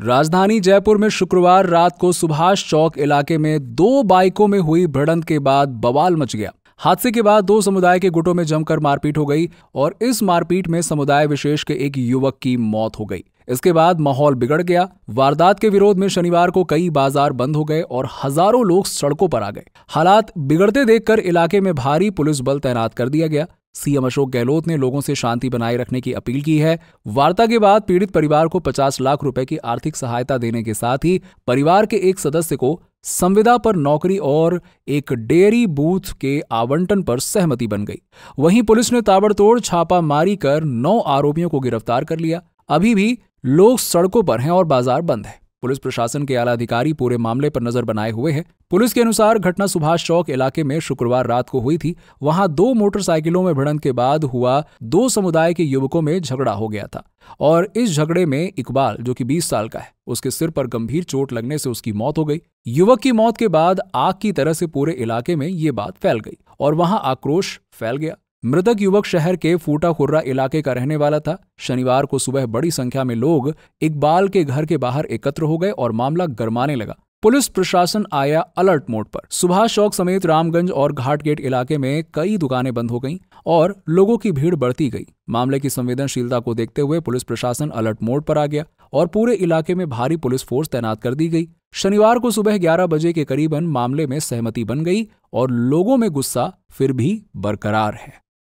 राजधानी जयपुर में शुक्रवार रात को सुभाष चौक इलाके में दो बाइकों में हुई भिड़ंत के बाद बवाल मच गया हादसे के बाद दो समुदाय के गुटों में जमकर मारपीट हो गई और इस मारपीट में समुदाय विशेष के एक युवक की मौत हो गई इसके बाद माहौल बिगड़ गया वारदात के विरोध में शनिवार को कई बाजार बंद हो गए और हजारों लोग सड़कों पर आ गए हालात बिगड़ते देखकर इलाके में भारी पुलिस बल तैनात कर दिया गया सीएम अशोक गहलोत ने लोगों से शांति बनाए रखने की अपील की है वार्ता के बाद पीड़ित परिवार को 50 लाख रुपए की आर्थिक सहायता देने के साथ ही परिवार के एक सदस्य को संविदा पर नौकरी और एक डेयरी बूथ के आवंटन पर सहमति बन गई वहीं पुलिस ने ताबड़तोड़ छापामारी कर नौ आरोपियों को गिरफ्तार कर लिया अभी भी लोग सड़कों पर हैं और बाजार बंद है पुलिस प्रशासन के आला अधिकारी पूरे मामले पर नजर बनाए हुए हैं पुलिस के अनुसार घटना सुभाष चौक इलाके में शुक्रवार रात को हुई थी वहां दो मोटरसाइकिलों में भिड़ंत के बाद हुआ दो समुदाय के युवकों में झगड़ा हो गया था और इस झगड़े में इकबाल जो कि 20 साल का है उसके सिर पर गंभीर चोट लगने से उसकी मौत हो गई युवक की मौत के बाद आग की तरह से पूरे इलाके में ये बात फैल गई और वहां आक्रोश फैल गया मृतक युवक शहर के फूटा खुर्रा इलाके का रहने वाला था शनिवार को सुबह बड़ी संख्या में लोग इकबाल के घर के बाहर एकत्र हो गए और मामला गरमाने लगा पुलिस प्रशासन आया अलर्ट मोड पर सुभाष चौक समेत रामगंज और घाटगेट इलाके में कई दुकानें बंद हो गईं और लोगों की भीड़ बढ़ती गई मामले की संवेदनशीलता को देखते हुए पुलिस प्रशासन अलर्ट मोड पर आ गया और पूरे इलाके में भारी पुलिस फोर्स तैनात कर दी गई शनिवार को सुबह 11 बजे के करीबन मामले में सहमति बन गई और लोगों में गुस्सा फिर भी बरकरार है